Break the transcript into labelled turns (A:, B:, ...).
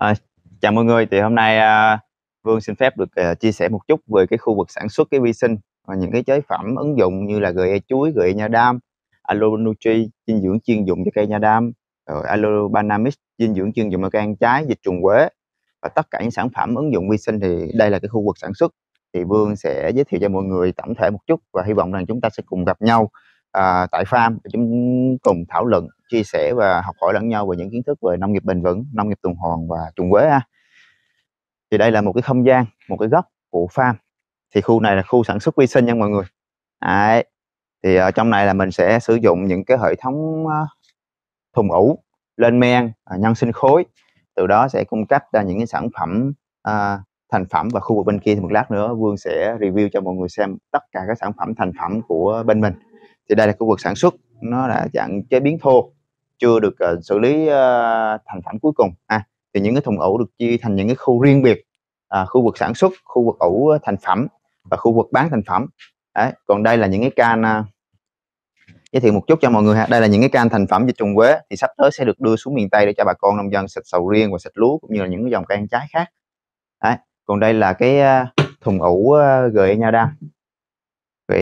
A: À, chào mọi người, thì hôm nay à, Vương xin phép được à, chia sẻ một chút về cái khu vực sản xuất cái vi sinh và những cái chế phẩm ứng dụng như là gợi chuối, gợi nha đam, alo nutri dinh dưỡng chuyên dụng cho cây nha đam, rồi alo banamix dinh dưỡng chuyên dụng cho cây ăn trái, dịch trùng quế và tất cả những sản phẩm ứng dụng vi sinh thì đây là cái khu vực sản xuất thì Vương sẽ giới thiệu cho mọi người tổng thể một chút và hy vọng rằng chúng ta sẽ cùng gặp nhau à, tại farm để chúng cùng thảo luận chia sẻ và học hỏi lẫn nhau về những kiến thức về nông nghiệp bền vững nông nghiệp tuần hoàn và trùng quế ha thì đây là một cái không gian một cái góc của farm thì khu này là khu sản xuất vi sinh nha mọi người Đấy. thì ở ờ, trong này là mình sẽ sử dụng những cái hệ thống ờ, thùng ủ lên men ờ, nhân sinh khối từ đó sẽ cung cấp ra những cái sản phẩm à, thành phẩm và khu vực bên kia thì một lát nữa Vương sẽ review cho mọi người xem tất cả các sản phẩm thành phẩm của bên mình thì đây là khu vực sản xuất nó là dạng chế biến thô chưa được uh, xử lý uh, thành phẩm cuối cùng à, thì những cái thùng ủ được chia thành những cái khu riêng biệt à, khu vực sản xuất khu vực ủ ờ, thành phẩm và khu vực bán thành phẩm Đấy. còn đây là những cái can uh, giới thiệu một chút cho mọi người ha đây là những cái can thành phẩm dịch trùng quế thì sắp tới sẽ được đưa xuống miền tây để cho bà con nông dân sạch sầu riêng và sạch lúa cũng như là những cái dòng cây ăn trái khác Đấy. còn đây là cái uh, thùng ủ uh, gợi nha đam